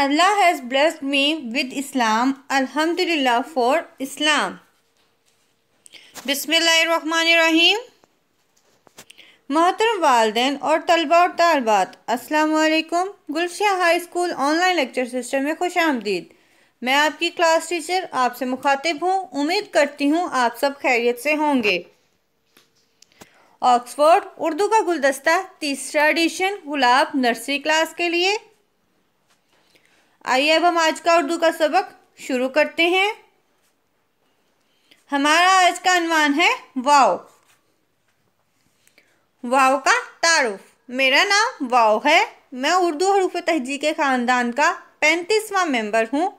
Allah has blessed me with Islam अल्हम्दुलिल्लाह for इस्लाम बिस्मिल्लाहिर्रहमानिर्रहीम महतरम वालदेन और तलबा और तलबात असलकुम Gulshiya high school online lecture system में खुश आमदीद मैं आपकी क्लास टीचर आपसे मुखातिब हूँ उम्मीद करती हूँ आप सब खैरियत से होंगे ऑक्सफोर्ड उर्दू का गुलदस्ता तीसरा एडिशन गुलाब नर्सरी क्लास के लिए आइए अब हम आज का उर्दू का सबक शुरू करते हैं हमारा आज का अनुमान है वाओ वाओ का तारुफ मेरा नाम वाओ है मैं उर्दू हरूफ तहजी के ख़ानदान का पैंतीसवां मेंबर हूँ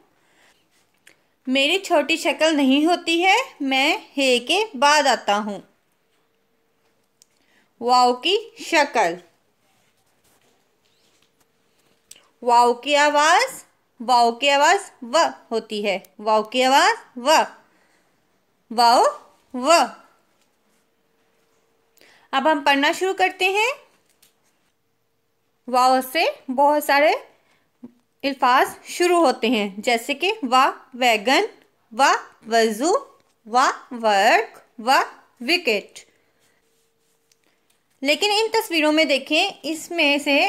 मेरी छोटी शक्ल नहीं होती है मैं हे के बाद आता हूँ वाओ की शक्ल वाओ की आवाज़ वाओ की आवाज़ व होती है वाओ की आवाज़ व वाओ व अब हम पढ़ना शुरू करते हैं वाओ से बहुत सारे अल्फाज शुरू होते हैं जैसे कि वा वैगन वा वजू वा वर्क वा विकेट लेकिन इन तस्वीरों में देखें इसमें से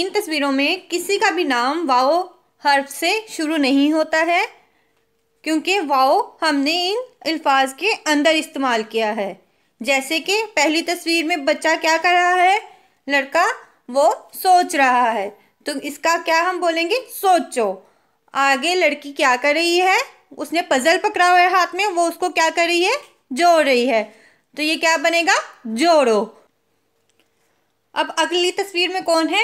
इन तस्वीरों में किसी का भी नाम वाओ हर्फ से शुरू नहीं होता है क्योंकि वाओ हमने इन अल्फाज के अंदर इस्तेमाल किया है जैसे कि पहली तस्वीर में बच्चा क्या कर रहा है लड़का वो सोच रहा है तो इसका क्या हम बोलेंगे सोचो आगे लड़की क्या कर रही है उसने पजल पकड़ा हुआ है हाथ में वो उसको क्या कर रही है जोड़ रही है तो ये क्या बनेगा जोड़ो अब अगली तस्वीर में कौन है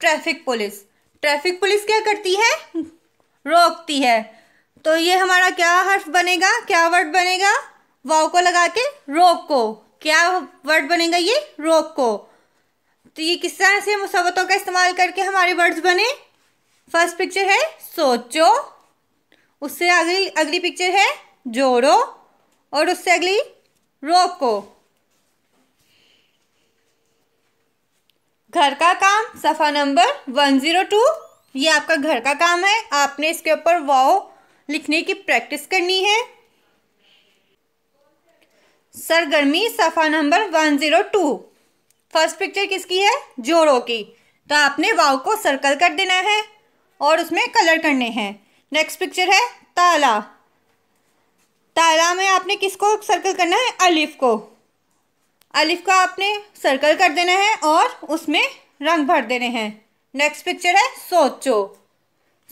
ट्रैफिक पुलिस ट्रैफिक पुलिस क्या करती है रोकती है तो ये हमारा क्या हर्फ बनेगा क्या वर्ड बनेगा वाव को लगा के रोको क्या वर्ड बनेगा ये रोको तो ये किस तरह से मुसबतों का इस्तेमाल करके हमारे वर्ड्स बने फर्स्ट पिक्चर है सोचो उससे अगली अगली पिक्चर है जोड़ो और उससे अगली रोको घर का काम सफ़ा नंबर वन ज़ीरो टू ये आपका घर का काम है आपने इसके ऊपर वाओ लिखने की प्रैक्टिस करनी है सरगर्मी सफ़ा number one zero two first picture किसकी है जोड़ों की तो आपने वाव को सर्कल कर देना है और उसमें कलर करने हैं नेक्स्ट पिक्चर है ताला ताला में आपने किसको सर्कल करना है अलिफ को अलिफ का आपने सर्कल कर देना है और उसमें रंग भर देने हैं नेक्स्ट पिक्चर है सोचो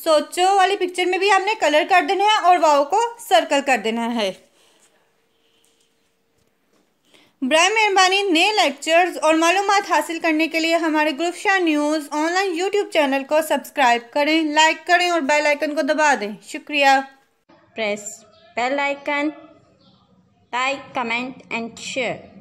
सोचो वाली पिक्चर में भी आपने कलर कर देना है और वाओ को सर्कल कर देना है ब्राय मेहरबानी नए लेक्चर्स और मालूम हासिल करने के लिए हमारे group Shah news online YouTube channel को सब्सक्राइब करें लाइक करें और बेल आइकन को दबा दें शुक्रिया press bell icon like comment and share